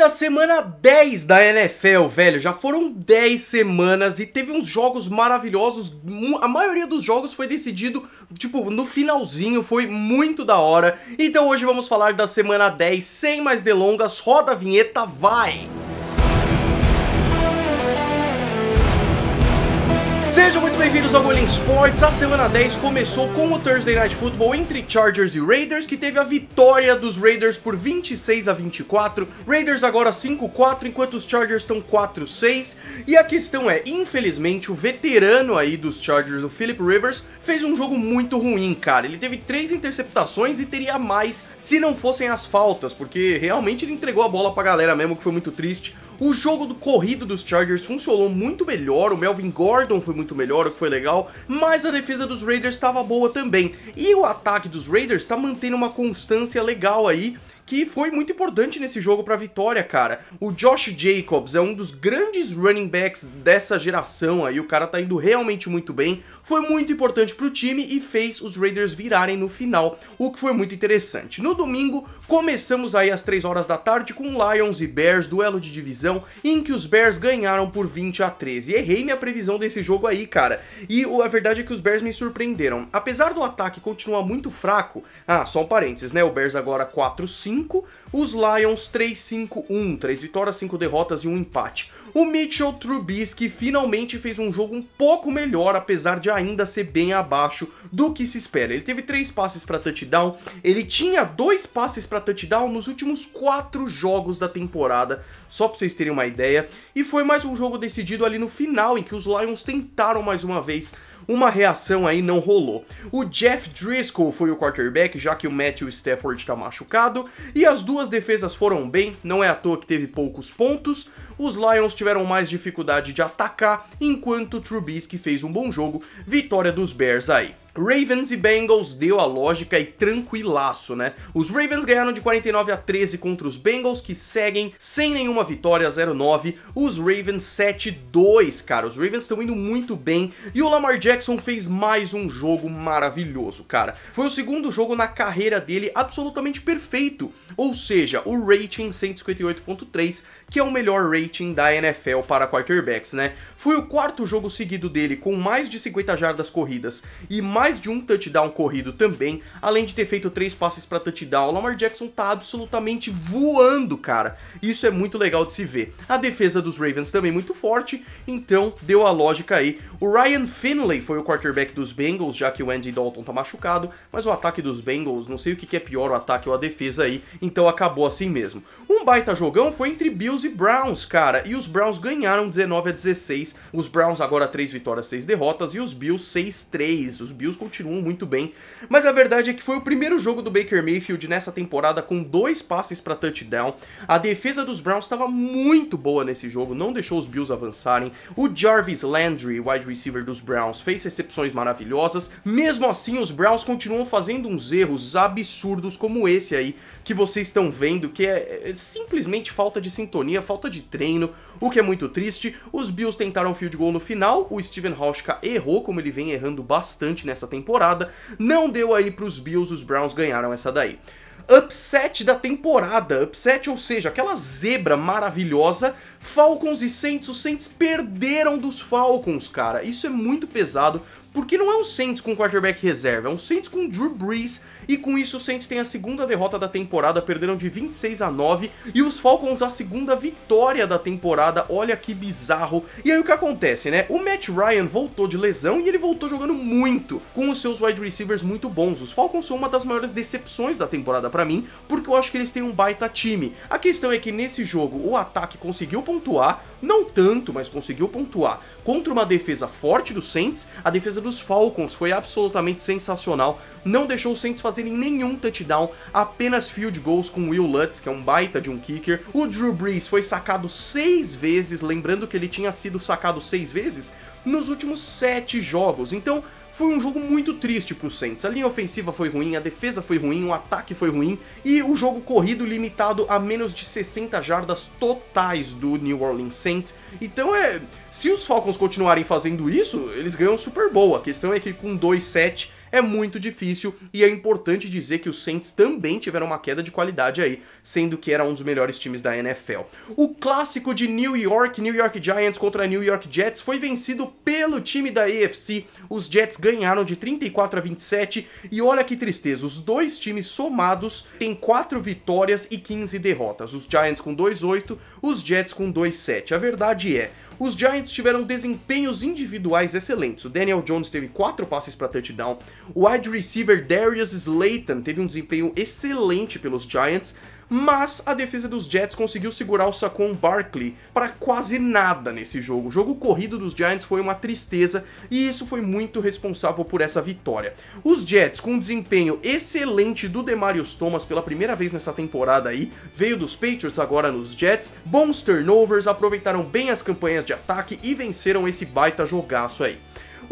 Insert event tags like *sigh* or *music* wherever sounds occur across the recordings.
da semana 10 da NFL, velho. Já foram 10 semanas e teve uns jogos maravilhosos. A maioria dos jogos foi decidido, tipo, no finalzinho. Foi muito da hora. Então hoje vamos falar da semana 10, sem mais delongas. Roda a vinheta, vai! Música Sejam muito bem-vindos ao Golem Sports. A semana 10 começou com o Thursday Night Football entre Chargers e Raiders, que teve a vitória dos Raiders por 26 a 24. Raiders agora 5-4, enquanto os Chargers estão 4-6. E a questão é, infelizmente, o veterano aí dos Chargers, o Philip Rivers, fez um jogo muito ruim, cara. Ele teve três interceptações e teria mais se não fossem as faltas, porque realmente ele entregou a bola pra galera mesmo, que foi muito triste. O jogo do corrido dos Chargers funcionou muito melhor, o Melvin Gordon foi muito melhor, o que foi legal, mas a defesa dos Raiders estava boa também. E o ataque dos Raiders está mantendo uma constância legal aí, que foi muito importante nesse jogo para vitória, cara. O Josh Jacobs é um dos grandes running backs dessa geração aí, o cara tá indo realmente muito bem. Foi muito importante pro time e fez os Raiders virarem no final, o que foi muito interessante. No domingo, começamos aí às 3 horas da tarde com Lions e Bears, duelo de divisão, em que os Bears ganharam por 20 a 13. Errei minha previsão desse jogo aí, cara. E a verdade é que os Bears me surpreenderam. Apesar do ataque continuar muito fraco, ah, só um parênteses, né? O Bears agora 4-5, 5, os Lions 3-5-1, 3 vitórias, 5 derrotas e 1 empate. O Mitchell Trubisky finalmente fez um jogo um pouco melhor, apesar de ainda ser bem abaixo do que se espera. Ele teve 3 passes para touchdown, ele tinha 2 passes para touchdown nos últimos 4 jogos da temporada, só para vocês terem uma ideia, e foi mais um jogo decidido ali no final, em que os Lions tentaram mais uma vez uma reação aí não rolou. O Jeff Driscoll foi o quarterback, já que o Matthew Stafford está machucado, e as duas defesas foram bem, não é à toa que teve poucos pontos, os Lions tiveram mais dificuldade de atacar, enquanto o Trubisky fez um bom jogo, vitória dos Bears aí. Ravens e Bengals deu a lógica e tranquilaço, né? Os Ravens ganharam de 49 a 13 contra os Bengals, que seguem sem nenhuma vitória, 0-9. Os Ravens 7-2, cara. Os Ravens estão indo muito bem e o Lamar Jackson fez mais um jogo maravilhoso, cara. Foi o segundo jogo na carreira dele absolutamente perfeito, ou seja, o rating 158.3, que é o melhor rating da NFL para quarterbacks, né? Foi o quarto jogo seguido dele com mais de 50 jardas corridas e mais mais de um touchdown corrido também, além de ter feito três passes para touchdown, o Lamar Jackson tá absolutamente voando, cara. Isso é muito legal de se ver. A defesa dos Ravens também muito forte, então deu a lógica aí. O Ryan Finley foi o quarterback dos Bengals, já que o Andy Dalton tá machucado, mas o ataque dos Bengals, não sei o que, é pior, o ataque ou a defesa aí, então acabou assim mesmo. Um baita jogão foi entre Bills e Browns, cara, e os Browns ganharam 19 a 16. Os Browns agora 3 vitórias, 6 derrotas e os Bills 6-3. Os Bills Bills continuam muito bem, mas a verdade é que foi o primeiro jogo do Baker Mayfield nessa temporada com dois passes para touchdown. A defesa dos Browns estava muito boa nesse jogo, não deixou os Bills avançarem. O Jarvis Landry, wide receiver dos Browns, fez recepções maravilhosas. Mesmo assim, os Browns continuam fazendo uns erros absurdos como esse aí que vocês estão vendo, que é, é simplesmente falta de sintonia, falta de treino, o que é muito triste. Os Bills tentaram field goal no final, o Steven Hauschka errou, como ele vem errando bastante nessa essa temporada. Não deu aí pros Bills, os Browns ganharam essa daí upset da temporada. Upset, ou seja, aquela zebra maravilhosa. Falcons e Saints, os Saints perderam dos Falcons, cara. Isso é muito pesado porque não é um Saints com quarterback reserva, é um Saints com Drew Brees, e com isso o Saints tem a segunda derrota da temporada, perderam de 26 a 9, e os Falcons a segunda vitória da temporada, olha que bizarro. E aí o que acontece, né? O Matt Ryan voltou de lesão e ele voltou jogando muito, com os seus wide receivers muito bons. Os Falcons são uma das maiores decepções da temporada para mim, porque eu acho que eles têm um baita time. A questão é que nesse jogo o ataque conseguiu pontuar, não tanto, mas conseguiu pontuar. Contra uma defesa forte do Saints, a defesa dos Falcons foi absolutamente sensacional, não deixou os Saints fazerem nenhum touchdown, apenas field goals com Will Lutz, que é um baita de um kicker. O Drew Brees foi sacado seis vezes, lembrando que ele tinha sido sacado seis vezes nos últimos sete jogos, então foi um jogo muito triste para os Saints. A linha ofensiva foi ruim, a defesa foi ruim, o ataque foi ruim e o jogo corrido limitado a menos de 60 jardas totais do New Orleans Saints. Então é, se os Falcons continuarem fazendo isso, eles ganham Super Bowl. A questão é que com 2-7 é muito difícil e é importante dizer que os Saints também tiveram uma queda de qualidade aí, sendo que era um dos melhores times da NFL. O clássico de New York, New York Giants contra New York Jets foi vencido pelo time da AFC. Os Jets ganharam de 34 a 27 e olha que tristeza, os dois times somados têm 4 vitórias e 15 derrotas. Os Giants com 2-8, os Jets com 2-7. A verdade é, os Giants tiveram desempenhos individuais excelentes. O Daniel Jones teve 4 passes para touchdown, o wide receiver Darius Slayton teve um desempenho excelente pelos Giants, mas a defesa dos Jets conseguiu segurar o Saquon Barkley para quase nada nesse jogo. O jogo corrido dos Giants foi uma tristeza e isso foi muito responsável por essa vitória. Os Jets, com um desempenho excelente do Demarius Thomas pela primeira vez nessa temporada aí, veio dos Patriots agora nos Jets, bons turnovers, aproveitaram bem as campanhas de ataque e venceram esse baita jogaço aí.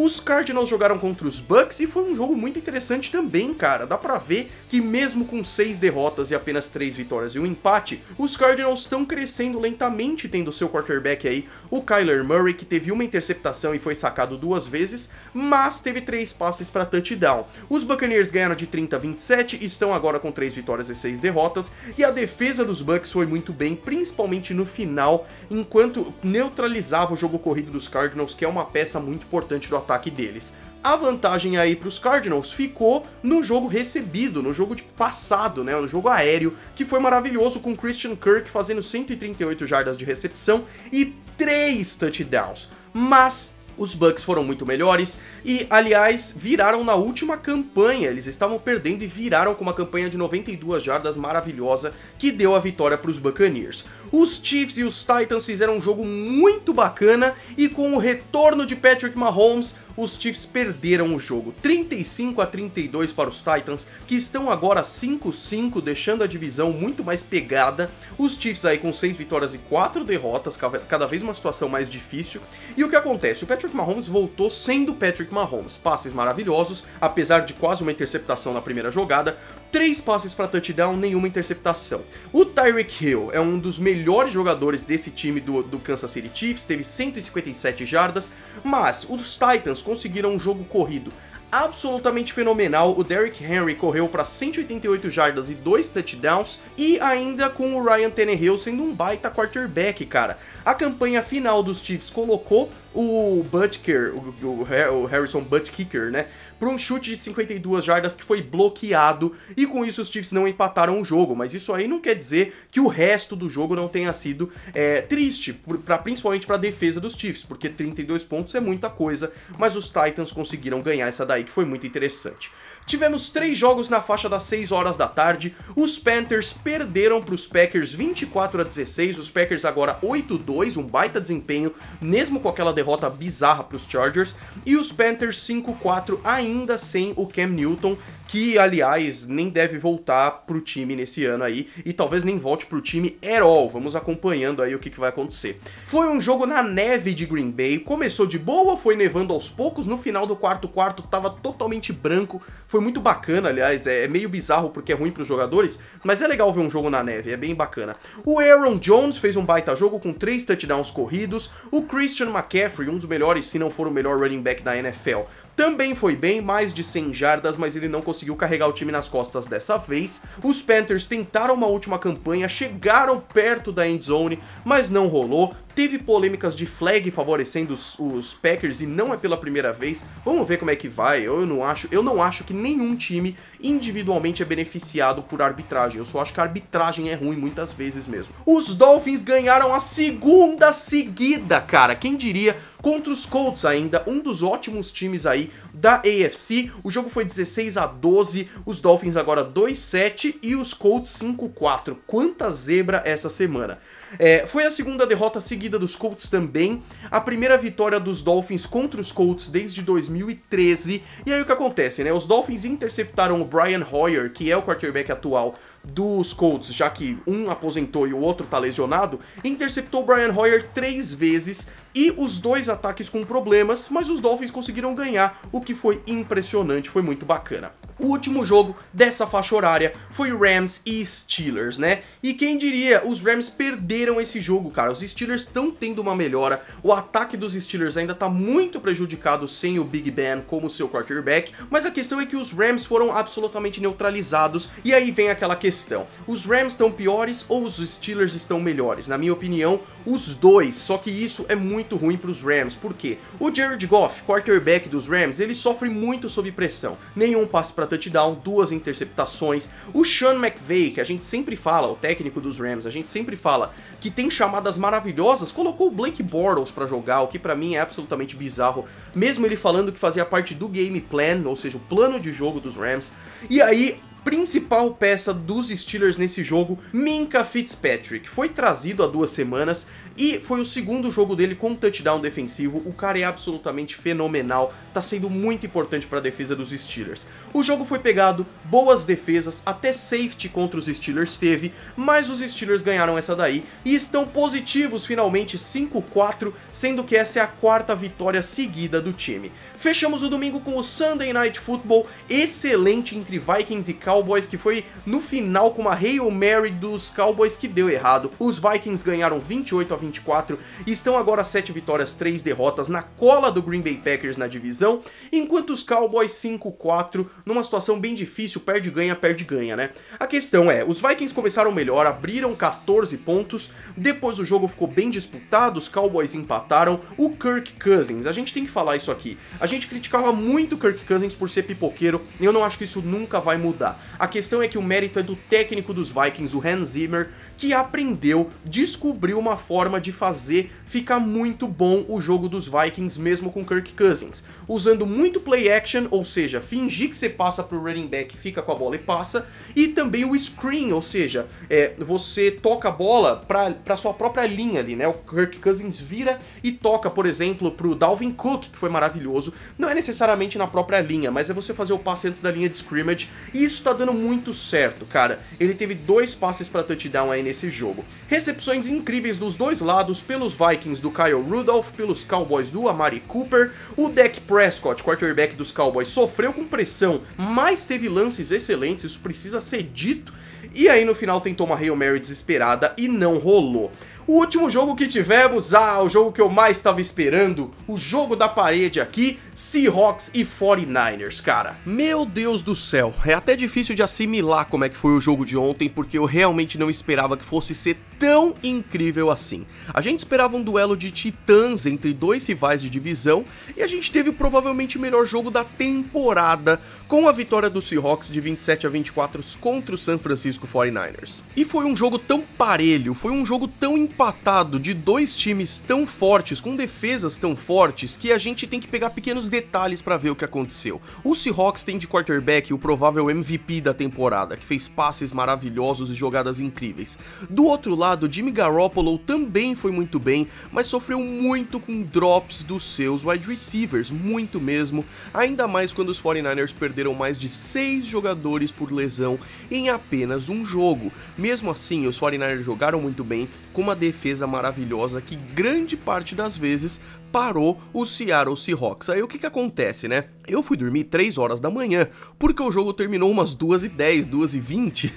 Os Cardinals jogaram contra os Bucks e foi um jogo muito interessante também, cara. Dá pra ver que mesmo com 6 derrotas e apenas 3 vitórias e um empate, os Cardinals estão crescendo lentamente, tendo seu quarterback aí, o Kyler Murray, que teve uma interceptação e foi sacado duas vezes, mas teve 3 passes para touchdown. Os Buccaneers ganharam de 30 a 27, estão agora com 3 vitórias e 6 derrotas, e a defesa dos Bucks foi muito bem, principalmente no final, enquanto neutralizava o jogo corrido dos Cardinals, que é uma peça muito importante do ataque ataque deles. A vantagem aí para os Cardinals ficou no jogo recebido, no jogo de tipo, passado, né, no jogo aéreo, que foi maravilhoso com Christian Kirk fazendo 138 jardas de recepção e 3 touchdowns. Mas os Bucks foram muito melhores e, aliás, viraram na última campanha, eles estavam perdendo e viraram com uma campanha de 92 jardas maravilhosa que deu a vitória para os Buccaneers. Os Chiefs e os Titans fizeram um jogo muito bacana e com o retorno de Patrick Mahomes, os Chiefs perderam o jogo, 35 a 32 para os Titans, que estão agora 5-5, deixando a divisão muito mais pegada. Os Chiefs aí com 6 vitórias e 4 derrotas, cada vez uma situação mais difícil. E o que acontece? O Patrick Mahomes voltou sendo Patrick Mahomes, passes maravilhosos, apesar de quase uma interceptação na primeira jogada, três passes para touchdown, nenhuma interceptação. O Tyreek Hill é um dos melhores jogadores desse time do, do Kansas City Chiefs, teve 157 jardas, mas os Titans conseguiram um jogo corrido absolutamente fenomenal. O Derrick Henry correu para 188 jardas e 2 touchdowns e ainda com o Ryan Tannehill sendo um baita quarterback, cara. A campanha final dos Chiefs colocou o Butker, o, o, o Harrison Buttkicker, né? Para um chute de 52 jardas que foi bloqueado e com isso os Chiefs não empataram o jogo. Mas isso aí não quer dizer que o resto do jogo não tenha sido é, triste, pra, principalmente para a defesa dos Chiefs, porque 32 pontos é muita coisa, mas os Titans conseguiram ganhar essa daí que foi muito interessante. Tivemos três jogos na faixa das 6 horas da tarde. Os Panthers perderam para os Packers 24 a 16. Os Packers agora 8-2, um baita desempenho, mesmo com aquela derrota derrota bizarra para os Chargers. E os Panthers 5-4 ainda sem o Cam Newton, que aliás nem deve voltar pro time nesse ano aí, e talvez nem volte pro time at all. Vamos acompanhando aí o que, que vai acontecer. Foi um jogo na neve de Green Bay, começou de boa, foi nevando aos poucos, no final do quarto quarto tava totalmente branco, foi muito bacana, aliás, é, é meio bizarro porque é ruim pros jogadores, mas é legal ver um jogo na neve, é bem bacana. O Aaron Jones fez um baita jogo com três touchdowns corridos, o Christian McCaffrey, um dos melhores, se não for o melhor running back da NFL, também foi bem, mais de 100 jardas, mas ele não conseguiu carregar o time nas costas dessa vez. Os Panthers tentaram uma última campanha, chegaram perto da end zone, mas não rolou. Teve polêmicas de flag favorecendo os, os, Packers e não é pela primeira vez. Vamos ver como é que vai. Eu não acho, eu não acho que nenhum time individualmente é beneficiado por arbitragem. Eu só acho que a arbitragem é ruim muitas vezes mesmo. Os Dolphins ganharam a segunda seguida, cara. Quem diria? Contra os Colts ainda, um dos ótimos times aí da AFC. O jogo foi 16 a 12, os Dolphins agora 2-7 e os Colts 5-4. Quanta zebra essa semana. É, foi a segunda derrota seguida dos Colts também, a primeira vitória dos Dolphins contra os Colts desde 2013. E aí o que acontece, né? Os Dolphins interceptaram o Brian Hoyer, que é o quarterback atual dos Colts, já que um aposentou e o outro tá lesionado, interceptou o Brian Hoyer três vezes e os dois ataques com problemas, mas os Dolphins conseguiram ganhar, o que foi impressionante, foi muito bacana o último jogo dessa faixa horária foi Rams e Steelers, né? E quem diria, os Rams perderam esse jogo, cara. Os Steelers estão tendo uma melhora, o ataque dos Steelers ainda tá muito prejudicado sem o Big Ben como seu quarterback, mas a questão é que os Rams foram absolutamente neutralizados, e aí vem aquela questão. Os Rams estão piores ou os Steelers estão melhores? Na minha opinião, os dois, só que isso é muito ruim pros Rams, por quê? O Jared Goff, quarterback dos Rams, ele sofre muito sob pressão, nenhum passe pra touchdown, duas interceptações. O Sean McVay, que a gente sempre fala, o técnico dos Rams, a gente sempre fala que tem chamadas maravilhosas, colocou o Blake Bortles para jogar, o que para mim é absolutamente bizarro, mesmo ele falando que fazia parte do game plan, ou seja, o plano de jogo dos Rams. E aí principal peça dos Steelers nesse jogo, Minka Fitzpatrick. Foi trazido há duas semanas e foi o segundo jogo dele com touchdown defensivo. O cara é absolutamente fenomenal, tá sendo muito importante para a defesa dos Steelers. O jogo foi pegado, boas defesas, até safety contra os Steelers teve, mas os Steelers ganharam essa daí e estão positivos finalmente 5-4, sendo que essa é a quarta vitória seguida do time. Fechamos o domingo com o Sunday Night Football, excelente entre Vikings e Cowboys, que foi no final com uma Hail Mary dos Cowboys que deu errado. Os Vikings ganharam 28 a 24 e estão agora 7 vitórias, 3 derrotas na cola do Green Bay Packers na divisão, enquanto os Cowboys 5-4 numa situação bem difícil, perde ganha, perde ganha, né? A questão é, os Vikings começaram melhor, abriram 14 pontos, depois o jogo ficou bem disputado, os Cowboys empataram, o Kirk Cousins, a gente tem que falar isso aqui. A gente criticava muito o Kirk Cousins por ser pipoqueiro, e eu não acho que isso nunca vai mudar. A questão é que o mérito é do técnico dos Vikings, o Hans Zimmer, que aprendeu, descobriu uma forma de fazer ficar muito bom o jogo dos Vikings mesmo com Kirk Cousins, usando muito play action, ou seja, fingir que você passa pro running back, fica com a bola e passa, e também o screen, ou seja, é, você toca a bola pra, pra sua própria linha ali, né? O Kirk Cousins vira e toca, por exemplo, pro Dalvin Cook, que foi maravilhoso. Não é necessariamente na própria linha, mas é você fazer o passe antes da linha de scrimmage, e isso tá dando muito certo, cara. Ele teve dois passes para touchdown aí nesse jogo. Recepções incríveis dos dois lados, pelos Vikings do Kyle Rudolph, pelos Cowboys do Amari Cooper. O Dak Prescott, quarterback dos Cowboys, sofreu com pressão, mas teve lances excelentes, isso precisa ser dito. E aí no final tentou uma Hail Mary desesperada e não rolou. O último jogo que tivemos, ah, o jogo que eu mais estava esperando, o jogo da parede aqui, Seahawks e 49ers, cara. Meu Deus do céu, é até difícil de assimilar como é que foi o jogo de ontem, porque eu realmente não esperava que fosse ser tão incrível assim. A gente esperava um duelo de titãs entre dois rivais de divisão e a gente teve provavelmente o melhor jogo da temporada com a vitória do Seahawks de 27 a 24 contra o San Francisco 49ers. E foi um jogo tão parelho, foi um jogo tão incrível empatado de dois times tão fortes, com defesas tão fortes, que a gente tem que pegar pequenos detalhes para ver o que aconteceu. O Seahawks tem de quarterback o provável MVP da temporada, que fez passes maravilhosos e jogadas incríveis. Do outro lado, Jimmy Garoppolo também foi muito bem, mas sofreu muito com drops dos seus wide receivers, muito mesmo, ainda mais quando os 49ers perderam mais de seis jogadores por lesão em apenas um jogo. Mesmo assim, os 49ers jogaram muito bem, com uma defesa maravilhosa que grande parte das vezes parou o Seattle Seahawks. Aí o que que acontece, né? Eu fui dormir 3 horas da manhã, porque o jogo terminou umas 2h10, *laughs* 2h20,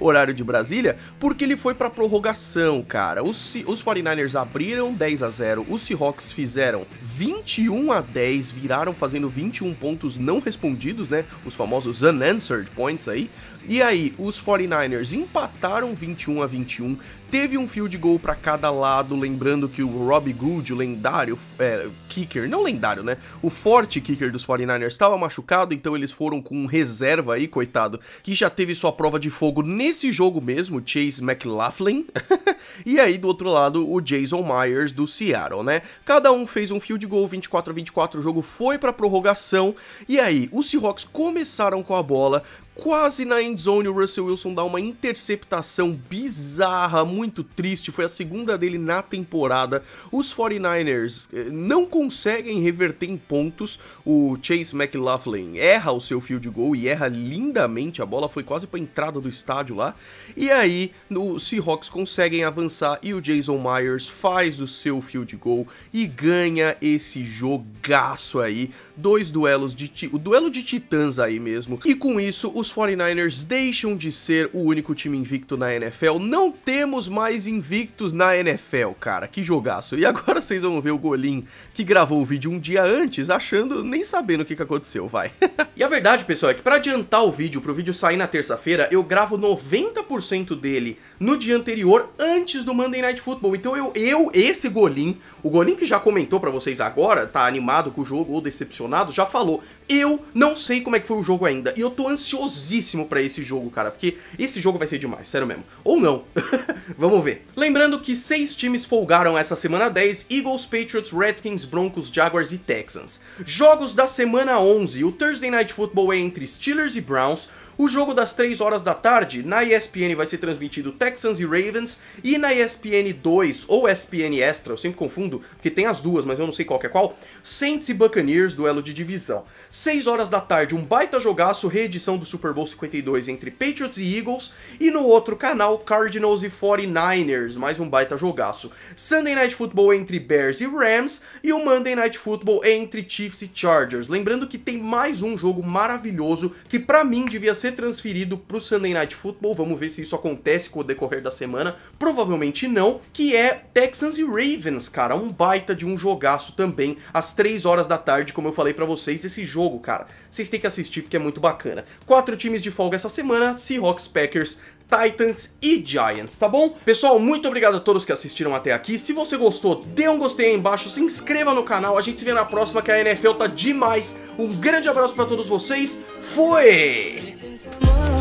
horário de Brasília, porque ele foi pra prorrogação, cara. Os, os 49ers abriram 10 a 0 os Seahawks fizeram 21 a 10 viraram fazendo 21 pontos não respondidos, né? Os famosos unanswered points aí. E aí, os 49ers empataram 21 a 21, teve um field goal para cada lado, lembrando que o Rob Good, o lendário é, kicker, não lendário, né? O forte kicker do dos 49ers estava machucado, então eles foram com reserva aí, coitado, que já teve sua prova de fogo nesse jogo mesmo, Chase McLaughlin. *laughs* e aí, do outro lado, o Jason Myers do Seattle, né? Cada um fez um field goal, 24 a 24, o jogo foi pra prorrogação. E aí, os Seahawks começaram com a bola, quase na endzone, o Russell Wilson dá uma interceptação bizarra, muito triste, foi a segunda dele na temporada. Os 49ers eh, não conseguem reverter em pontos, o Chase McLaughlin erra o seu field goal e erra lindamente, a bola foi quase para entrada do estádio lá. E aí, os Seahawks conseguem avançar e o Jason Myers faz o seu field goal e ganha esse jogaço aí. Dois duelos de o duelo de titãs aí mesmo. E com isso, os os 49ers deixam de ser o único time invicto na NFL. Não temos mais invictos na NFL, cara. Que jogaço. E agora vocês vão ver o Golim que gravou o vídeo um dia antes, achando, nem sabendo o que, que aconteceu, vai. *laughs* e a verdade, pessoal, é que para adiantar o vídeo, pro vídeo sair na terça-feira, eu gravo 90% dele no dia anterior, antes do Monday Night Football. Então eu, eu esse Golim, o Golim que já comentou para vocês agora, tá animado com o jogo ou decepcionado, já falou. Eu não sei como é que foi o jogo ainda. E eu tô ansioso ansiosíssimo para esse jogo, cara, porque esse jogo vai ser demais, sério mesmo. Ou não. *laughs* Vamos ver. Lembrando que seis times folgaram essa semana 10, Eagles, Patriots, Redskins, Broncos, Jaguars e Texans. Jogos da semana 11, o Thursday Night Football é entre Steelers e Browns, o jogo das 3 horas da tarde, na ESPN vai ser transmitido Texans e Ravens, e na ESPN 2 ou ESPN Extra, eu sempre confundo, porque tem as duas, mas eu não sei qual é qual, Saints e Buccaneers, duelo de divisão. 6 horas da tarde, um baita jogaço, reedição do Super Bowl 52 entre Patriots e Eagles, e no outro canal, Cardinals e 49ers, mais um baita jogaço. Sunday Night Football entre Bears e Rams, e o Monday Night Football entre Chiefs e Chargers. Lembrando que tem mais um jogo maravilhoso que para mim devia ser ser transferido para o Sunday Night Football. Vamos ver se isso acontece com o decorrer da semana. Provavelmente não, que é Texans e Ravens, cara. Um baita de um jogaço também, às 3 horas da tarde, como eu falei para vocês, esse jogo, cara. Vocês têm que assistir porque é muito bacana. Quatro times de folga essa semana, Seahawks, Packers, Titans e Giants, tá bom? Pessoal, muito obrigado a todos que assistiram até aqui. Se você gostou, dê um gostei aí embaixo, se inscreva no canal. A gente se vê na próxima que a NFL tá demais. Um grande abraço pra todos vocês. Fui!